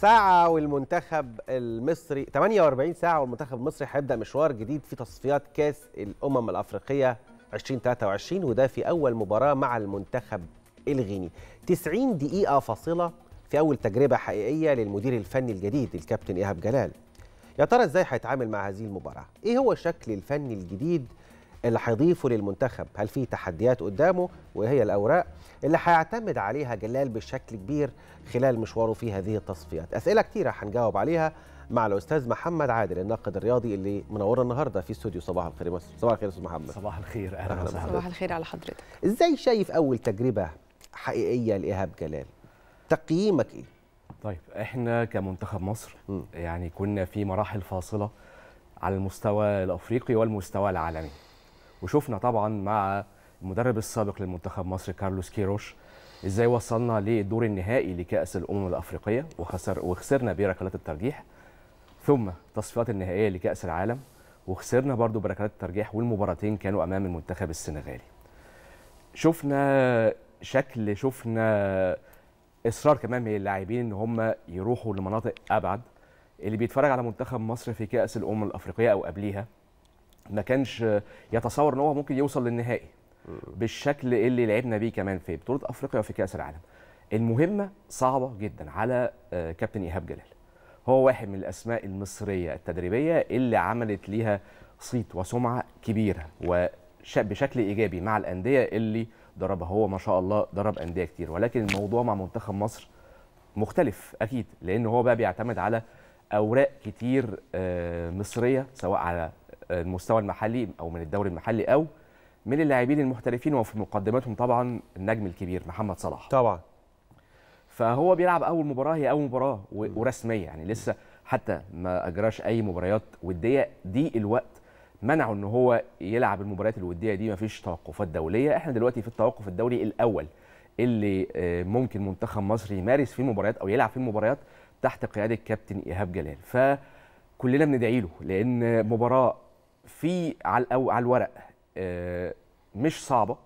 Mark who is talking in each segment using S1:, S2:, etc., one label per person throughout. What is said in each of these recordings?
S1: ساعة والمنتخب المصري 48 ساعة والمنتخب المصري هيبدأ مشوار جديد في تصفيات كأس الأمم الأفريقية 2023 وده في أول مباراة مع المنتخب الغيني 90 دقيقة فاصلة في أول تجربة حقيقية للمدير الفني الجديد الكابتن إيهاب جلال يا ترى إزاي هيتعامل مع هذه المباراة؟ إيه هو الشكل الفني الجديد اللي هيضيفه للمنتخب هل في تحديات قدامه وهي الأوراق اللي هيعتمد عليها جلال بشكل كبير خلال مشواره في هذه التصفيات أسئلة كتيرة هنجاوب عليها مع الأستاذ محمد عادل الناقد الرياضي اللي منورنا النهاردة في استوديو صباح الخير صباح الخير أستاذ محمد صباح الخير أهلا وسهلا صباح الخير على حضرتك إزاي شايف أول تجربة حقيقية لإيهاب جلال تقييمك إيه؟ طيب
S2: احنا كمنتخب مصر م. يعني كنا في مراحل فاصله على المستوى الافريقي والمستوى العالمي وشفنا طبعا مع المدرب السابق للمنتخب مصر كارلوس كيروش ازاي وصلنا للدور النهائي لكاس الامم الافريقيه وخسر وخسرنا بركلات الترجيح ثم التصفيات النهائيه لكاس العالم وخسرنا برضو بركلات الترجيح والمباراتين كانوا امام المنتخب السنغالي شفنا شكل شفنا اصرار كمان من اللاعبين ان هم يروحوا لمناطق ابعد اللي بيتفرج على منتخب مصر في كاس الامم الافريقيه او قبليها ما كانش يتصور ان هو ممكن يوصل للنهائي بالشكل اللي لعبنا بيه كمان في بطوله افريقيا وفي كاس العالم المهمه صعبه جدا على آه، كابتن ايهاب جلال هو واحد من الاسماء المصريه التدريبيه اللي عملت ليها صيت وسمعه كبيره وبشكل ايجابي مع الانديه اللي دربها هو ما شاء الله درب انديه كتير ولكن الموضوع مع منتخب مصر مختلف اكيد لان هو بقى بيعتمد على اوراق كتير آه، مصريه سواء على المستوى المحلي او من الدوري المحلي او من اللاعبين المحترفين وفي مقدمتهم طبعا النجم الكبير محمد صلاح طبعا فهو بيلعب اول مباراه هي اول مباراه ورسميه يعني لسه حتى ما اجراش اي مباريات وديه دي الوقت منعه ان هو يلعب المباريات الوديه دي مفيش توقفات دوليه احنا دلوقتي في التوقف الدولي الاول اللي آه، ممكن منتخب مصر يمارس فيه مباريات او يلعب فيه مباريات تحت قياده كابتن ايهاب جلال فكلنا بندعي له لان مباراه في على على الورق آه، مش صعبه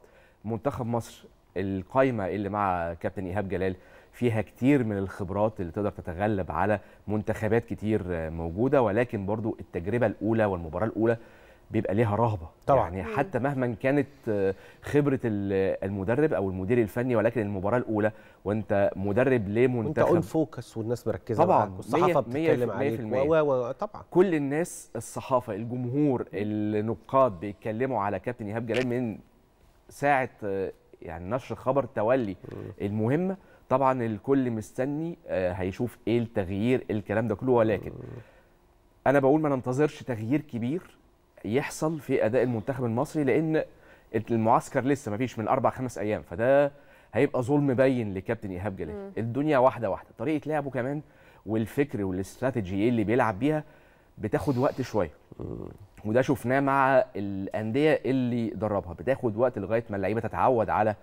S2: منتخب مصر القايمه اللي مع كابتن ايهاب جلال فيها كتير من الخبرات اللي تقدر تتغلب على منتخبات كتير آه، موجوده ولكن برضو التجربه الاولى والمباراه الاولى بيبقى ليها رهبه طبعا يعني حتى مهما كانت آه، خبره المدرب او المدير الفني ولكن المباراه الاولى وانت مدرب لمنتخب وانت اون
S1: فوكس والناس مركزه طبعا الصحافه والصحافه بتتكلم عليك و و طبعا
S2: كل الناس الصحافه الجمهور النقاد بيتكلموا على كابتن ايهاب جلال من ساعه آه، يعني نشر خبر تولي المهمه طبعا الكل مستني آه، هيشوف ايه التغيير الكلام ده كله ولكن انا بقول ما ننتظرش تغيير كبير يحصل في اداء المنتخب المصري لان المعسكر لسه ما فيش من اربع خمس ايام فده هيبقى ظلم باين لكابتن ايهاب جلال الدنيا واحده واحده طريقه لعبه كمان والفكر والاستراتيجي إيه اللي بيلعب بيها بتاخد وقت شويه وده شفناه مع الانديه اللي دربها بتاخد وقت لغايه ما اللعيبه تتعود على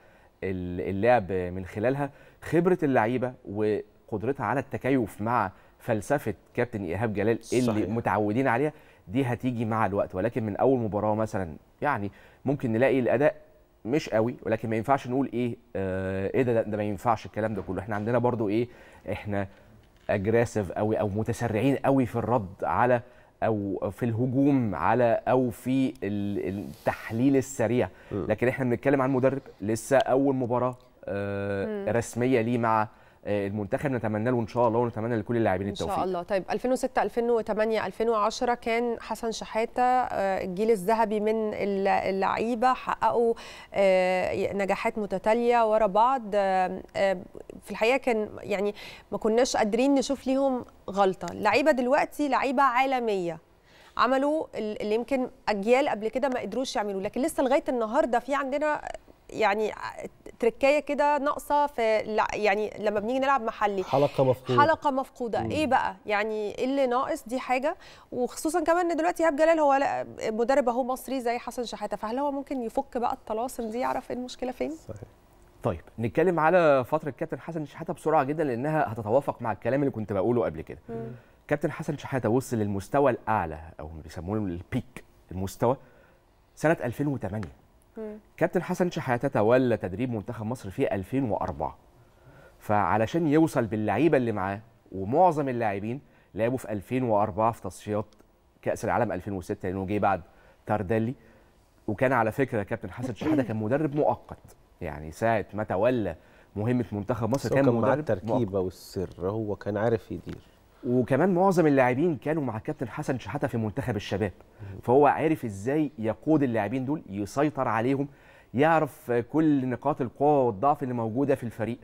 S2: اللعب من خلالها خبره اللعيبه وقدرتها على التكيف مع فلسفه كابتن ايهاب جلال اللي صحيح. متعودين عليها دي هتيجي مع الوقت ولكن من اول مباراه مثلا يعني ممكن نلاقي الاداء مش قوي ولكن ما ينفعش نقول ايه آه ايه ده ده ما ينفعش الكلام ده كله احنا عندنا برضو ايه احنا اجريسيف قوي او متسرعين قوي في الرد على او في الهجوم على او في التحليل السريع لكن احنا بنتكلم عن مدرب لسه اول مباراه آه رسميه ليه مع آه، المنتخب نتمنى له ان شاء الله ونتمنى لكل اللاعبين التوفيق ان شاء
S3: الله طيب 2006 2008 2010 كان حسن شحاته آه، الجيل الذهبي من اللعيبه حققوا آه، نجاحات متتاليه ورا بعض في الحقيقه كان يعني ما كناش قادرين نشوف ليهم غلطه اللعيبه دلوقتي لعيبه عالميه عملوا اللي يمكن اجيال قبل كده ما قدروش يعملوا لكن لسه لغايه النهارده في عندنا يعني تركايه كده ناقصه في يعني لما بنيجي نلعب محلي حلقه مفقوده حلقه مفقوده مم. ايه بقى يعني ايه اللي ناقص دي حاجه وخصوصا كمان ان دلوقتي ايهاب جلال هو مدرب اهو مصري زي حسن شحاته فهل هو ممكن يفك بقى الطلاسم دي يعرف ايه المشكله فين
S2: صحيح طيب نتكلم على فتره كابتن حسن شحاته بسرعه جدا لانها هتتوافق مع الكلام اللي كنت بقوله قبل كده مم. كابتن حسن شحاته وصل للمستوى الاعلى او بيسموه البيك المستوى سنه 2008 كابتن حسن شحاته تولى تدريب منتخب مصر في 2004 فعلشان يوصل باللعيبه اللي معاه ومعظم اللاعبين لعبوا في 2004 في تصفيات كاس العالم 2006 لانه جه بعد تاردلي وكان على فكره كابتن حسن شحاته كان مدرب مؤقت يعني ساعه ما تولى مهمه منتخب مصر كان مدرب مع التركيبه
S1: مؤقت. والسر هو كان عارف يدير
S2: وكمان معظم اللاعبين كانوا مع الكابتن حسن شحاته في منتخب الشباب فهو عارف ازاي يقود اللاعبين دول يسيطر عليهم يعرف كل نقاط القوه والضعف اللي موجوده في الفريق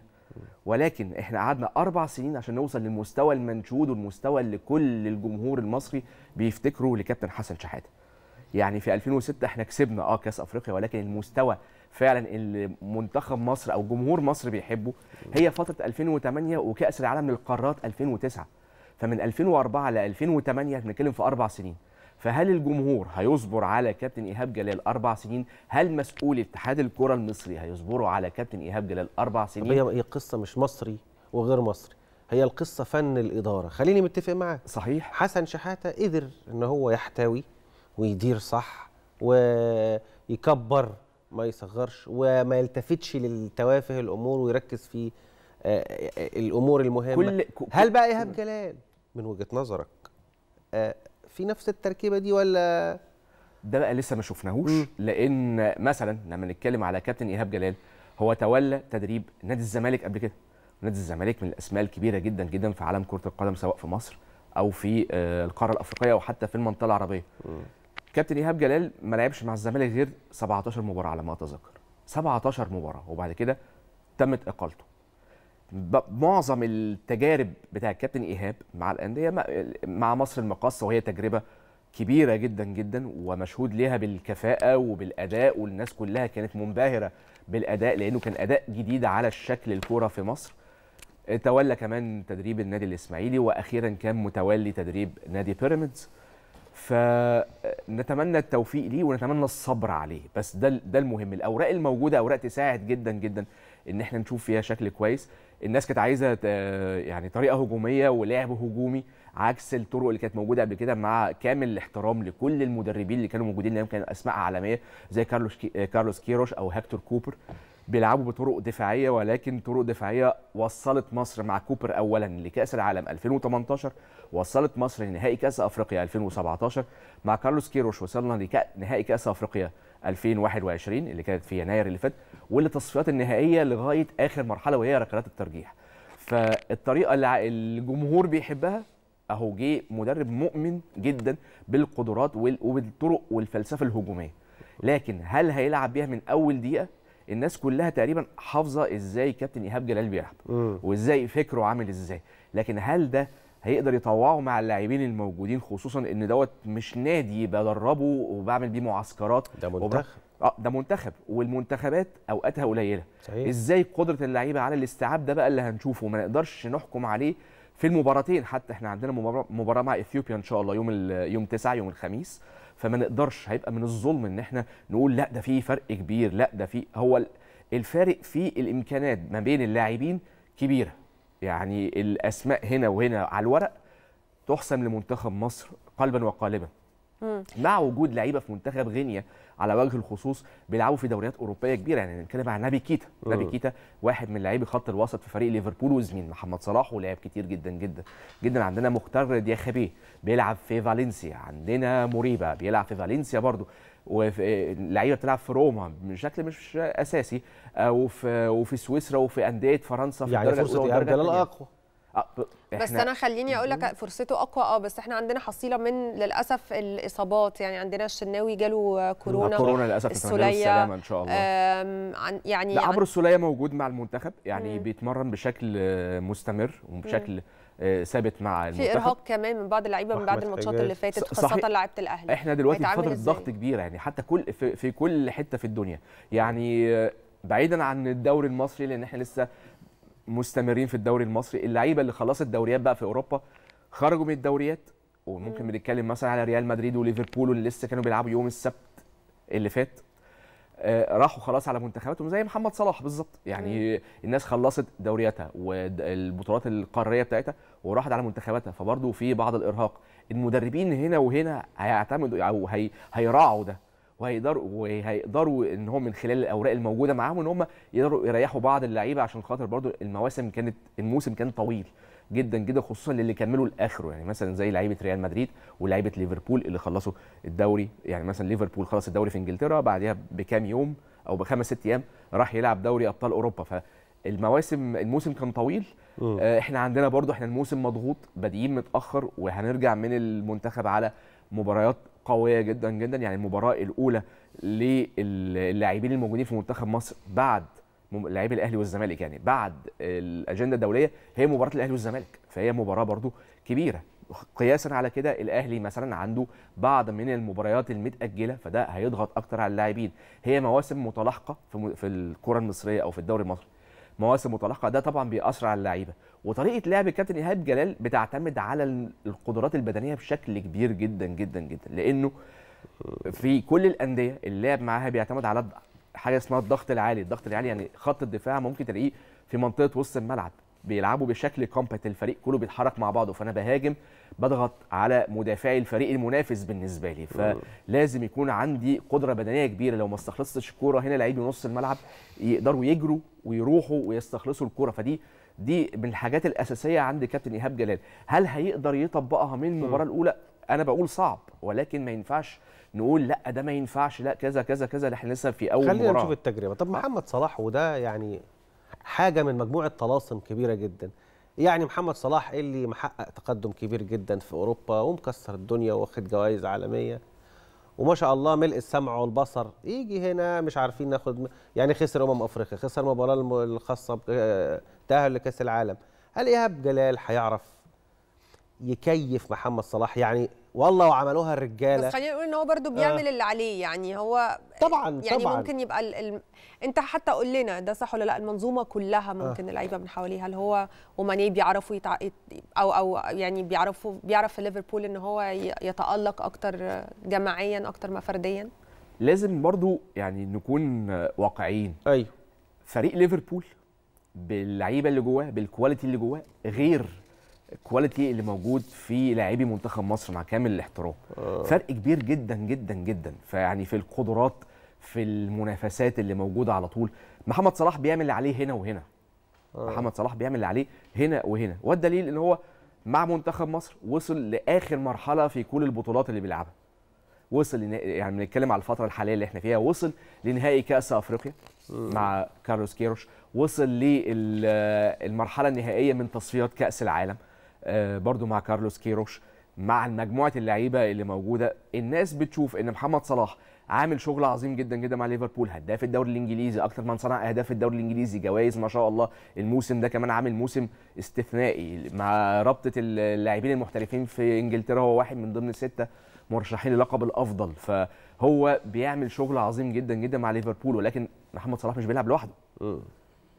S2: ولكن احنا قعدنا اربع سنين عشان نوصل للمستوى المنشود والمستوى اللي كل الجمهور المصري بيفتكره لكابتن حسن شحاته يعني في 2006 احنا كسبنا اه كاس افريقيا ولكن المستوى فعلا اللي منتخب مصر او جمهور مصر بيحبه هي فتره 2008 وكاس العالم للقارات 2009 فمن 2004 ل 2008 بنتكلم في اربع سنين فهل الجمهور هيصبر على كابتن ايهاب جلال اربع سنين؟ هل مسؤول اتحاد الكره المصري هيصبروا
S1: على كابتن ايهاب جلال اربع سنين؟ هي هي قصه مش مصري وغير مصري، هي القصه فن الاداره، خليني متفق معاك صحيح حسن شحاته قدر ان هو يحتوي ويدير صح ويكبر ما يصغرش وما يلتفتش للتوافه الامور ويركز في آه، آه، آه، الامور المهمه كل... هل بقى ايهاب جلال من وجهه نظرك آه، في نفس التركيبه دي ولا
S2: ده بقى لسه ما شفناهوش لان مثلا لما نتكلم على كابتن ايهاب جلال هو تولى تدريب نادي الزمالك قبل كده نادي الزمالك من الاسماء الكبيره جدا جدا في عالم كره القدم سواء في مصر او في آه، القاره الافريقيه وحتى في المنطقه العربيه كابتن ايهاب جلال ما لعبش مع الزمالك غير 17 مباراه على ما اتذكر 17 مباراه وبعد كده تمت اقالته معظم التجارب بتاع الكابتن ايهاب مع الانديه مع مصر المقاصه وهي تجربه كبيره جدا جدا ومشهود ليها بالكفاءه وبالاداء والناس كلها كانت منبهره بالاداء لانه كان اداء جديد على الشكل الكوره في مصر تولى كمان تدريب النادي الاسماعيلي واخيرا كان متولي تدريب نادي بيراميدز فنتمنى التوفيق ليه ونتمنى الصبر عليه بس ده ده المهم الاوراق الموجوده اوراق تساعد جدا جدا ان احنا نشوف فيها شكل كويس الناس كانت عايزه يعني طريقه هجوميه ولعب هجومي عكس الطرق اللي كانت موجوده قبل كده مع كامل الاحترام لكل المدربين اللي كانوا موجودين اللي كانوا اسماء عالميه زي كارلوس كارلوس كيروش او هكتور كوبر بيلعبوا بطرق دفاعيه ولكن طرق دفاعيه وصلت مصر مع كوبر اولا لكاس العالم 2018 وصلت مصر لنهائي كاس افريقيا 2017 مع كارلوس كيروش وصلنا لنهائي كاس افريقيا 2021 اللي كانت في يناير اللي فات والتصفيات النهائيه لغايه اخر مرحله وهي ركلات الترجيح فالطريقه اللي الجمهور بيحبها اهو جه مدرب مؤمن جدا بالقدرات وبالطرق والفلسفه الهجوميه لكن هل هيلعب بيها من اول دقيقه الناس كلها تقريبا حافظه ازاي كابتن ايهاب جلال بيلعب وازاي فكره عامل ازاي لكن هل ده هيقدر يطوعه مع اللاعبين الموجودين خصوصا ان دوت مش نادي بدربه وبعمل بيه معسكرات ده منتخب اه ده منتخب والمنتخبات اوقاتها قليله
S1: صحيح. ازاي
S2: قدره اللعيبه على الاستيعاب ده بقى اللي هنشوفه ما نقدرش نحكم عليه في المباراتين حتى احنا عندنا مباراه, مباراة مع اثيوبيا ان شاء الله يوم يوم 9 يوم الخميس فما نقدرش هيبقى من الظلم ان احنا نقول لا ده في فرق كبير لا ده في هو الفارق في الامكانات ما بين اللاعبين كبيره يعني الاسماء هنا وهنا على الورق تحسم لمنتخب مصر قلبا وقالبا مع وجود لعيبه في منتخب غينيا على وجه الخصوص بيلعبوا في دوريات اوروبيه كبيره يعني نتكلم عن نبي كيتا مم. نبي كيتا واحد من لاعبي خط الوسط في فريق ليفربول وزمين محمد صلاح ولعب كتير جدا جدا جدا عندنا مختار دياخبي بيلعب في فالنسيا عندنا مريبا بيلعب في فالنسيا برضو واللعيبه بتلعب في روما بشكل مش اساسي آه، وفي وفي سويسرا وفي انديه فرنسا في يعني فرصه ايهاب جلال اقوى آه، بس انا
S3: خليني اقول لك فرصته اقوى اه بس احنا عندنا حصيله من للاسف الاصابات يعني عندنا الشناوي جاله كورونا آه، كورونا للاسف السلامة ان شاء الله يعني لا عمرو
S2: السليه موجود مع المنتخب يعني مم. بيتمرن بشكل آه، مستمر وبشكل ثابت مع المنتخب في ارهاق
S3: كمان من بعض اللعيبه من بعد الماتشات اللي فاتت خاصه لعيبه الاهلي احنا دلوقتي في فتره ضغط
S2: كبيره يعني حتى كل في, في كل حته في الدنيا يعني بعيدا عن الدوري المصري لان احنا لسه مستمرين في الدوري المصري اللعيبه اللي خلصت دوريات بقى في اوروبا خرجوا من الدوريات وممكن بنتكلم مثلا على ريال مدريد وليفربول اللي لسه كانوا بيلعبوا يوم السبت اللي فات آه، راحوا خلاص على منتخباتهم زي محمد صلاح بالظبط يعني مم. الناس خلصت دورياتها والبطولات القاريه بتاعتها وراحت على منتخباتها فبرضه في بعض الارهاق المدربين هنا وهنا هيعتمدوا او هي هيراعوا ده وهيقدروا وهيقدروا ان هم من خلال الاوراق الموجوده معاهم ان هم يقدروا يريحوا بعض اللعيبه عشان خاطر برضو المواسم كانت الموسم كان طويل جدا جدا خصوصا للي كملوا لاخره يعني مثلا زي لعيبه ريال مدريد ولعيبه ليفربول اللي خلصوا الدوري يعني مثلا ليفربول خلص الدوري في انجلترا بعدها بكام يوم او بخمس ست ايام راح يلعب دوري ابطال اوروبا ف المواسم الموسم كان طويل م. آه، احنا عندنا برضو احنا الموسم مضغوط بادئين متاخر وهنرجع من المنتخب على مباريات قويه جدا جدا يعني المباراه الاولى للاعبين الموجودين في منتخب مصر بعد لعيب الاهلي والزمالك يعني بعد الاجنده الدوليه هي مباراه الاهلي والزمالك فهي مباراه برضو كبيره قياسا على كده الاهلي مثلا عنده بعض من المباريات المتاجله فده هيضغط اكتر على اللاعبين هي مواسم متلاحقه في الكره المصريه او في الدوري المصري مواسم متلاحقه ده طبعا بيأثر على اللعيبه وطريقه لعب الكابتن ايهاب جلال بتعتمد على القدرات البدنيه بشكل كبير جدا جدا جدا لانه في كل الانديه اللعب معاها بيعتمد على حاجه اسمها الضغط العالي الضغط العالي يعني خط الدفاع ممكن تلاقيه في منطقه وسط الملعب بيلعبوا بشكل كومباكت الفريق كله بيتحرك مع بعضه فانا بهاجم بضغط على مدافعي الفريق المنافس بالنسبه لي آه. فلازم يكون عندي قدره بدنيه كبيره لو ما استخلصتش الكوره هنا لعيبي نص الملعب يقدروا يجروا ويروحوا ويستخلصوا الكوره فدي دي من الحاجات الاساسيه عند كابتن ايهاب جلال هل هيقدر يطبقها من المباراه الاولى انا بقول صعب ولكن ما ينفعش نقول لا ده ما ينفعش لا كذا كذا كذا ده احنا لسه في
S1: اول خلينا مباراه خلينا نشوف التجربه طب آه. محمد صلاح وده يعني حاجه من مجموعه طلاسم كبيره جدا يعني محمد صلاح اللي محقق تقدم كبير جدا في اوروبا ومكسر الدنيا واخد جوائز عالميه وما شاء الله ملء السمع والبصر يجي هنا مش عارفين ناخد يعني خسر امم افريقيا خسر المباراه الخاصه آه، تاهل لكاس العالم هل ايهاب جلال هيعرف يكيف محمد صلاح يعني والله وعملوها الرجاله بس خلينا
S3: نقول ان هو برضه بيعمل آه. اللي عليه يعني هو طبعا يعني طبعا. ممكن يبقى ال... ال... انت حتى قول لنا ده صح ولا لا المنظومه كلها آه. ممكن آه. اللعيبه من حواليه هل هو وماني بيعرفوا يتع... او او يعني بيعرفوا بيعرف في ليفربول ان هو يتالق اكتر جماعيا اكتر ما فرديا
S2: لازم برضه يعني نكون واقعيين ايوه فريق ليفربول باللعيبه اللي جواه بالكواليتي اللي جواه غير الكواليتي اللي موجود في لاعبي منتخب مصر مع كامل الاحترام آه. فرق كبير جدا جدا جدا فيعني في القدرات في المنافسات اللي موجوده على طول محمد صلاح بيعمل اللي عليه هنا وهنا آه. محمد صلاح بيعمل اللي عليه هنا وهنا والدليل ان هو مع منتخب مصر وصل لاخر مرحله في كل البطولات اللي بيلعبها وصل يعني بنتكلم على الفتره الحاليه اللي احنا فيها وصل لنهائي كاس افريقيا آه. مع كارلوس كيروش وصل للمرحله النهائيه من تصفيات كاس العالم آه، برضو مع كارلوس كيروش مع مجموعه اللعيبه اللي موجوده الناس بتشوف ان محمد صلاح عامل شغل عظيم جدا جدا مع ليفربول هداف الدوري الانجليزي اكتر من صنع اهداف الدوري الانجليزي جوائز ما شاء الله الموسم ده كمان عامل موسم استثنائي مع رابطه اللاعبين المحترفين في انجلترا هو واحد من ضمن السته مرشحين للقب الافضل فهو بيعمل شغل عظيم جدا جدا مع ليفربول ولكن محمد صلاح مش بيلعب لوحده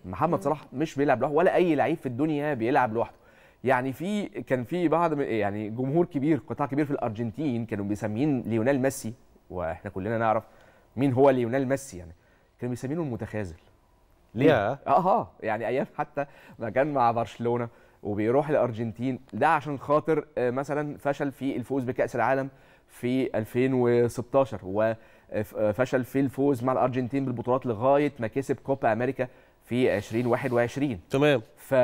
S2: محمد صلاح مش بيلعب لوحده ولا اي لعيب في الدنيا بيلعب لوحده يعني في كان في بعض يعني جمهور كبير قطاع كبير في الارجنتين كانوا بيسمين ليونيل ميسي واحنا كلنا نعرف مين هو ليونيل ميسي يعني كانوا بيسمينه المتخاذل ليه؟ آه،, اه يعني ايام حتى ما كان مع برشلونه وبيروح الارجنتين ده عشان خاطر آه، مثلا فشل في الفوز بكاس العالم في 2016 وفشل آه، في الفوز مع الارجنتين بالبطولات لغايه ما كسب كوبا امريكا في 2021 تمام ف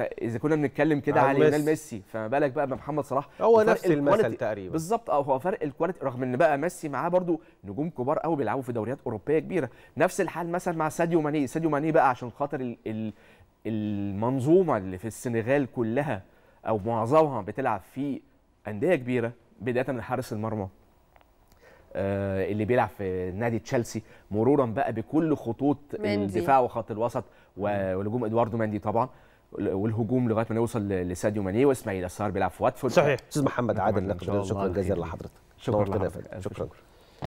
S2: اذا كنا بنتكلم كده على ليونيل ميسي فما بالك بقى بمحمد صلاح هو نفس المثل تقريبا بالظبط اه هو فرق الكواليتي رغم ان بقى ميسي معاه برده نجوم كبار قوي بيلعبوا في دوريات اوروبيه كبيره نفس الحال مثلا مع ساديو ماني ساديو ماني بقى عشان خاطر ال ال المنظومه اللي في السنغال كلها او معظمها بتلعب في انديه كبيره بدايه من حارس المرمى آه، اللي بيلعب في نادي تشيلسي مرورا بقى بكل خطوط مندي. الدفاع وخط الوسط ونجوم ادواردو مندي طبعا والهجوم لغايه ما نوصل لساديو ماني واسماعيل صار بيلعب في واتفورد صحيح استاذ محمد عادل شكرا جزيلا لحضرتك شكرا شكرا, شكرا.